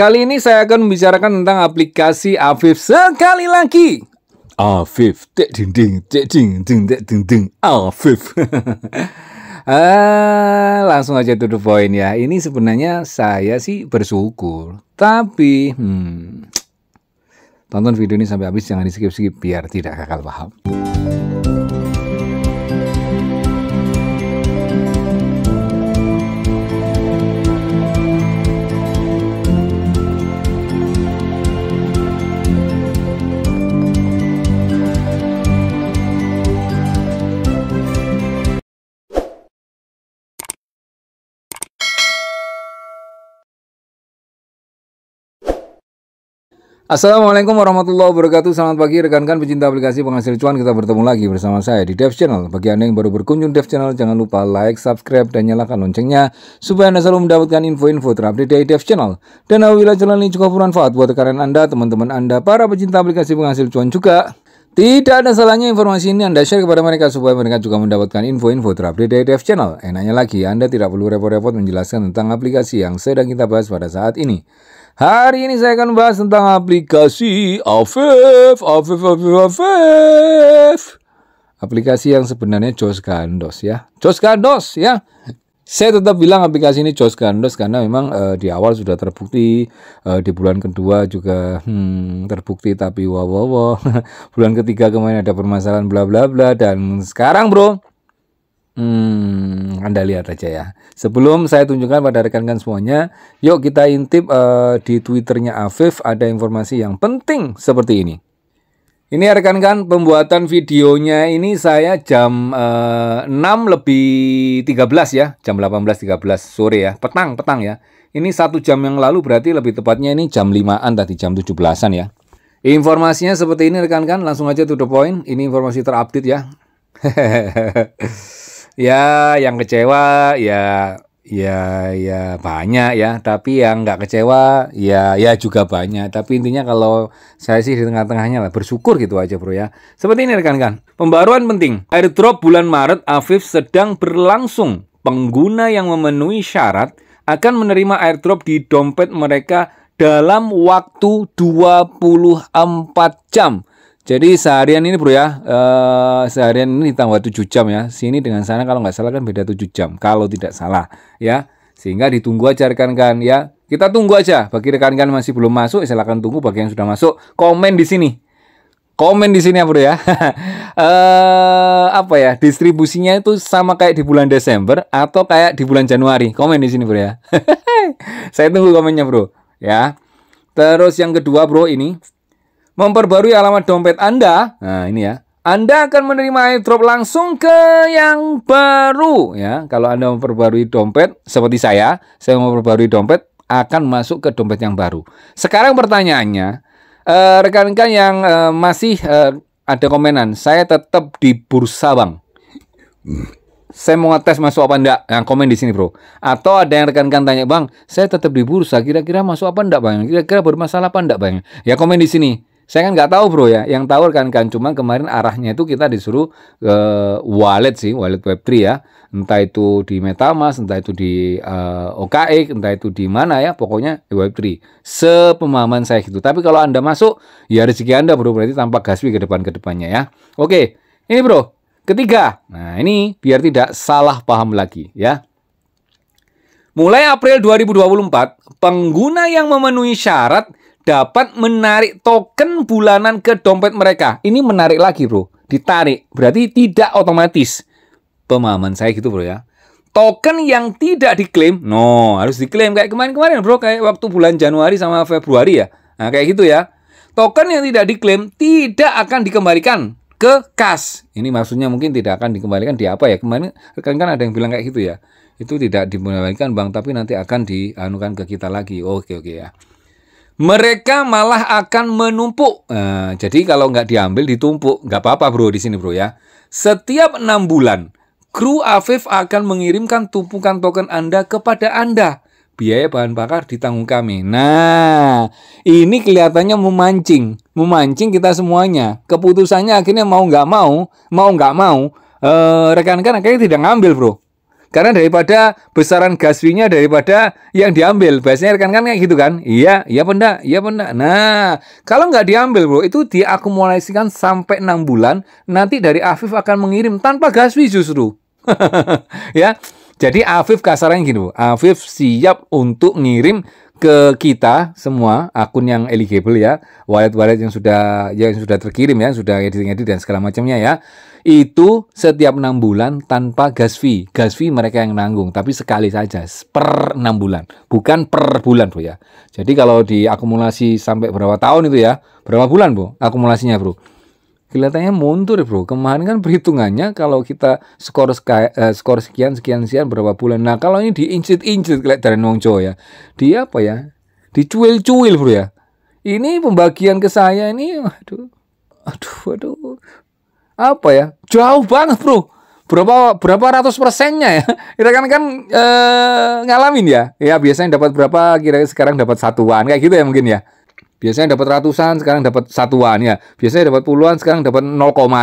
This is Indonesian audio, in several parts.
Kali ini saya akan membicarakan tentang aplikasi Afif sekali lagi. Afif, tek ding ding, tek ding ding, tek ding ding, Afif. ah, langsung aja to the point ya. Ini sebenarnya saya sih bersyukur, tapi hmm, tonton video ini sampai habis jangan di skip skip biar tidak kagak paham. Assalamualaikum warahmatullahi wabarakatuh Selamat pagi rekan-rekan pecinta aplikasi penghasil cuan Kita bertemu lagi bersama saya di Dev Channel Bagi Anda yang baru berkunjung Dev Channel Jangan lupa like, subscribe, dan nyalakan loncengnya Supaya Anda selalu mendapatkan info-info terupdate dari Dev Channel Dan apabila channel ini cukup bermanfaat buat rekan Anda, teman-teman Anda Para pecinta aplikasi penghasil cuan juga tidak ada salahnya informasi ini Anda share kepada mereka supaya mereka juga mendapatkan info-info terupdate dari Dev Channel. Enaknya lagi, Anda tidak perlu repot-repot menjelaskan tentang aplikasi yang sedang kita bahas pada saat ini. Hari ini saya akan membahas tentang aplikasi Afif, Afif, Afif, Afif. Aplikasi yang sebenarnya Jos Gandos ya. Jos Gandos ya. Saya tetap bilang aplikasi ini Jos Gandos karena memang uh, di awal sudah terbukti, uh, di bulan kedua juga hmm, terbukti tapi wow wow wow. bulan ketiga kemarin ada permasalahan bla bla bla dan sekarang bro Hmm, Anda lihat aja ya. Sebelum saya tunjukkan pada rekan-rekan semuanya, yuk kita intip uh, di Twitternya Afif ada informasi yang penting seperti ini. Ini ya, rekan-rekan pembuatan videonya ini saya jam uh, eh, 6 lebih 13 ya, jam 18.13 sore ya, petang, petang ya. Ini satu jam yang lalu berarti lebih tepatnya ini jam 5-an tadi, jam 17-an ya. Informasinya seperti ini rekan-rekan, langsung aja to the point. Ini informasi terupdate ya. ya yang kecewa ya ya ya banyak ya tapi yang nggak kecewa ya ya juga banyak tapi intinya kalau saya sih di tengah-tengahnya lah bersyukur gitu aja bro ya seperti ini rekan-rekan pembaruan penting airdrop bulan Maret Afif sedang berlangsung pengguna yang memenuhi syarat akan menerima airdrop di dompet mereka dalam waktu 24 jam jadi seharian ini bro ya, uh, seharian ini ditambah 7 jam ya. Sini dengan sana kalau nggak salah kan beda 7 jam, kalau tidak salah ya. Sehingga ditunggu aja rekan-rekan ya. Kita tunggu aja. Bagi rekan-rekan masih belum masuk, silahkan tunggu. Bagi yang sudah masuk, komen di sini. Komen di sini ya bro ya. uh, apa ya, distribusinya itu sama kayak di bulan Desember atau kayak di bulan Januari. Komen di sini bro ya. Saya tunggu komennya bro ya. Terus yang kedua bro ini memperbarui alamat dompet Anda. Nah, ini ya. Anda akan menerima airdrop langsung ke yang baru ya. Kalau Anda memperbarui dompet seperti saya, saya memperbarui dompet akan masuk ke dompet yang baru. Sekarang pertanyaannya, eh, rekan-rekan uh, yang uh, masih uh, ada komenan, saya tetap di bursa, Bang. Saya mau ngetes masuk apa enggak? Yang komen di sini, Bro. Atau ada yang rekan-rekan tanya, "Bang, saya tetap di bursa, kira-kira masuk apa enggak, Bang? Kira-kira bermasalah apa enggak, Bang?" Ya komen di sini. Saya kan nggak tahu bro ya, yang tahu kan kan cuma kemarin arahnya itu kita disuruh ke eh, wallet sih, wallet Web3 ya. Entah itu di MetaMask, entah itu di uh, eh, OKX, e, entah itu di mana ya, pokoknya Web3. Sepemahaman saya gitu. Tapi kalau Anda masuk, ya rezeki Anda bro, berarti tanpa gaswi ke depan ke depannya ya. Oke, ini bro, ketiga. Nah, ini biar tidak salah paham lagi ya. Mulai April 2024, pengguna yang memenuhi syarat dapat menarik token bulanan ke dompet mereka. Ini menarik lagi, Bro. Ditarik, berarti tidak otomatis. Pemahaman saya gitu, Bro ya. Token yang tidak diklaim, no, harus diklaim kayak kemarin-kemarin, Bro, kayak waktu bulan Januari sama Februari ya. Nah, kayak gitu ya. Token yang tidak diklaim tidak akan dikembalikan ke kas. Ini maksudnya mungkin tidak akan dikembalikan di apa ya? Kemarin rekan kan ada yang bilang kayak gitu ya. Itu tidak dikembalikan Bang, tapi nanti akan dianukan ke kita lagi. Oke, oke ya mereka malah akan menumpuk. Nah, jadi kalau nggak diambil ditumpuk, nggak apa-apa bro di sini bro ya. Setiap enam bulan, kru Afif akan mengirimkan tumpukan token Anda kepada Anda. Biaya bahan bakar ditanggung kami. Nah, ini kelihatannya memancing, memancing kita semuanya. Keputusannya akhirnya mau nggak mau, mau nggak mau, eh, rekan-rekan akhirnya tidak ngambil bro. Karena daripada besaran gas fee-nya daripada yang diambil. Biasanya kan kan kayak gitu kan? Iya, iya benda, iya benda. Nah, kalau nggak diambil bro, itu diakumulasikan sampai enam bulan. Nanti dari Afif akan mengirim tanpa gas fee justru. ya, jadi Afif kasarnya gini bro. Afif siap untuk ngirim ke kita semua akun yang eligible ya wallet wallet yang sudah ya yang sudah terkirim ya sudah editing edit dan segala macamnya ya itu setiap enam bulan tanpa gas fee gas fee mereka yang nanggung tapi sekali saja per enam bulan bukan per bulan bu ya jadi kalau diakumulasi sampai berapa tahun itu ya berapa bulan bu akumulasinya bro kelihatannya mundur bro. Kemarin kan perhitungannya kalau kita skor sky, uh, eh, skor sekian sekian sekian berapa bulan. Nah kalau ini diincit-incit kelihatan dari Nongco ya. Di apa ya? Dicuil-cuil bro ya. Ini pembagian ke saya ini, aduh, aduh, aduh, apa ya? Jauh banget bro. Berapa berapa ratus persennya ya? Kita kan kan ee, eh, ngalamin ya. Ya biasanya dapat berapa? Kira sekarang dapat satuan kayak gitu ya mungkin ya. Biasanya dapat ratusan, sekarang dapat satuan ya. Biasanya dapat puluhan, sekarang dapat 0,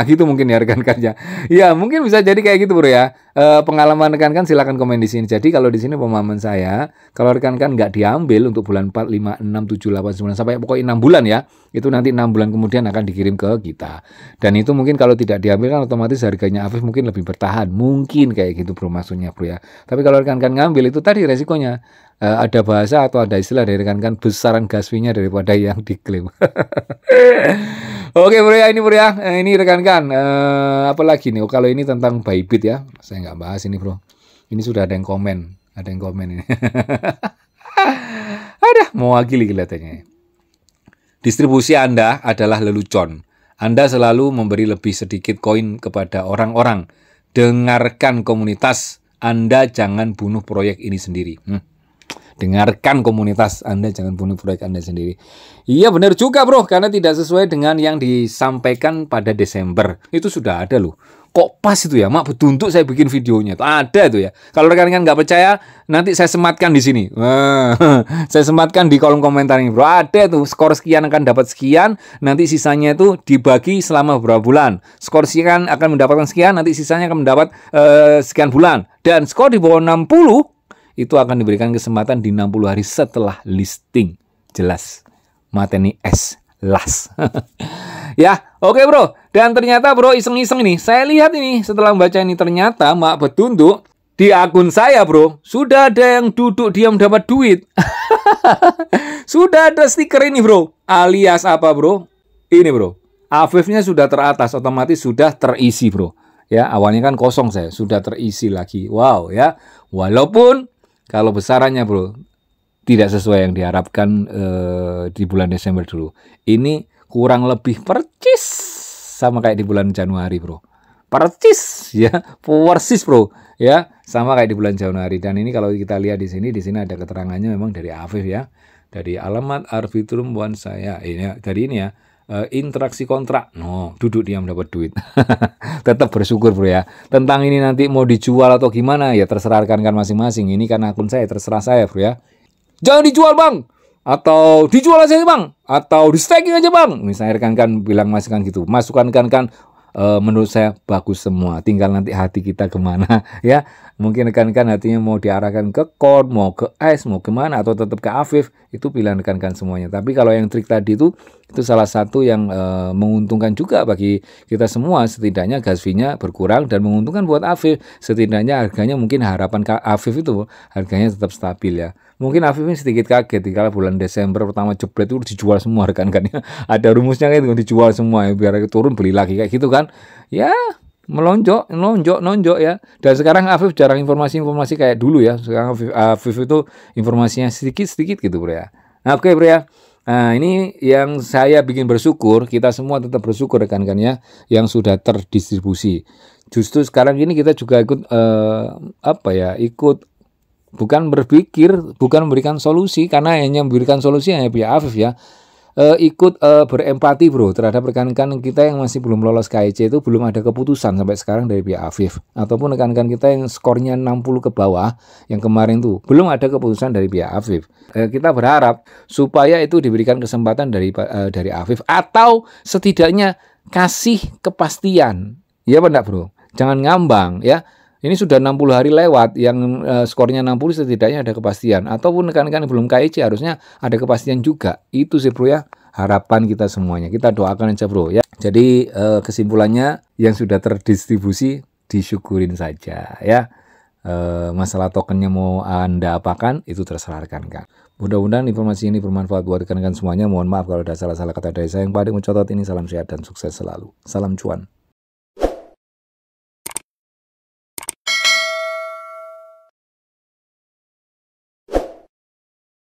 gitu mungkin ya rekan-rekannya. Ya, mungkin bisa jadi kayak gitu bro ya. E, pengalaman rekan-rekan silahkan komen di sini. Jadi kalau di sini pemahaman saya, kalau rekan-rekan nggak diambil untuk bulan 4, 5, 6, 7, 8, 9, sampai pokoknya 6 bulan ya. Itu nanti 6 bulan kemudian akan dikirim ke kita. Dan itu mungkin kalau tidak diambil kan otomatis harganya Afif mungkin lebih bertahan. Mungkin kayak gitu bro maksudnya bro ya. Tapi kalau rekan-rekan ngambil itu tadi resikonya uh, ada bahasa atau ada istilah dari rekan-rekan besaran gaswinya daripada yang diklaim. Oke, Bro ya, ini Bro ya. Eh, ini rekan-rekan uh, eh, apalagi nih? Oh, kalau ini tentang Bybit ya. Saya nggak bahas ini, Bro. Ini sudah ada yang komen, ada yang komen ini. ada mewakili kelihatannya. Distribusi Anda adalah lelucon. Anda selalu memberi lebih sedikit koin kepada orang-orang. Dengarkan komunitas. Anda jangan bunuh proyek ini sendiri. Hmm. Dengarkan komunitas Anda, jangan bunuh proyek Anda sendiri. Iya benar juga bro, karena tidak sesuai dengan yang disampaikan pada Desember. Itu sudah ada loh. Kok pas itu ya, mak untuk saya bikin videonya. Itu ada itu ya. Kalau rekan-rekan nggak percaya, nanti saya sematkan di sini. saya sematkan di kolom komentar ini bro. Ada tuh, skor sekian akan dapat sekian, nanti sisanya itu dibagi selama beberapa bulan. Skor sekian akan mendapatkan sekian, nanti sisanya akan mendapat uh, sekian bulan. Dan skor di bawah 60 itu akan diberikan kesempatan di 60 hari setelah listing. Jelas. Mateni S. Las. ya, oke okay bro. Dan ternyata bro iseng-iseng ini, saya lihat ini setelah membaca ini ternyata mak betunduk di akun saya bro sudah ada yang duduk diam dapat duit sudah ada stiker ini bro alias apa bro ini bro Afifnya sudah teratas otomatis sudah terisi bro ya awalnya kan kosong saya sudah terisi lagi wow ya walaupun kalau besarannya bro tidak sesuai yang diharapkan eh, di bulan Desember dulu. Ini kurang lebih percis sama kayak di bulan Januari bro. Percis ya, persis bro ya sama kayak di bulan Januari. Dan ini kalau kita lihat di sini, di sini ada keterangannya memang dari Afif ya dari alamat arbitrum buan saya ini ya, dari ini ya uh, interaksi kontrak. No, duduk dia mendapat duit. Tetap bersyukur bro ya. Tentang ini nanti mau dijual atau gimana ya terserah rekan kan masing-masing. Ini kan akun saya, terserah saya bro ya. Jangan dijual bang. Atau dijual aja bang. Atau di staking aja bang. Misalnya kan kan, gitu. kan kan bilang masukan gitu. Masukan kan kan menurut saya bagus semua. Tinggal nanti hati kita kemana ya. Mungkin rekan-rekan hatinya mau diarahkan ke chord, mau ke S, mau kemana, atau tetap ke Afif, itu pilihan rekan-rekan semuanya. Tapi kalau yang trik tadi itu, itu salah satu yang e, menguntungkan juga bagi kita semua. Setidaknya gas fee-nya berkurang dan menguntungkan buat Afif. Setidaknya harganya mungkin harapan ke Afif itu harganya tetap stabil ya. Mungkin Afif ini sedikit kaget kalau bulan Desember pertama jebret itu dijual semua rekan-rekan ya. Ada rumusnya kan itu dijual semua ya biar turun beli lagi kayak gitu kan. Ya melonjok, melonjok, nonjok ya. Dan sekarang Afif jarang informasi-informasi kayak dulu ya. Sekarang Afif, Afif itu informasinya sedikit-sedikit gitu bro ya. Nah, oke okay, bro ya. Nah, ini yang saya bikin bersyukur, kita semua tetap bersyukur rekan-rekan ya yang sudah terdistribusi. Justru sekarang ini kita juga ikut eh, apa ya, ikut bukan berpikir, bukan memberikan solusi karena hanya memberikan solusi hanya pihak Afif ya uh, ikut uh, berempati bro terhadap rekan-rekan kita yang masih belum lolos KIC e itu belum ada keputusan sampai sekarang dari pihak Afif ataupun rekan-rekan kita yang skornya 60 ke bawah yang kemarin tuh belum ada keputusan dari pihak Afif uh, kita berharap supaya itu diberikan kesempatan dari uh, dari Afif atau setidaknya kasih kepastian ya benar bro jangan ngambang ya ini sudah 60 hari lewat yang e, skornya 60 setidaknya ada kepastian ataupun rekan-rekan belum KIC harusnya ada kepastian juga. Itu sih Bro ya harapan kita semuanya. Kita doakan aja Bro ya. Jadi e, kesimpulannya yang sudah terdistribusi disyukurin saja ya. E, masalah tokennya mau Anda apakan itu terserah rekan-rekan. Mudah-mudahan informasi ini bermanfaat buat rekan-rekan semuanya. Mohon maaf kalau ada salah-salah kata dari saya yang paling mencatat ini. Salam sehat dan sukses selalu. Salam cuan.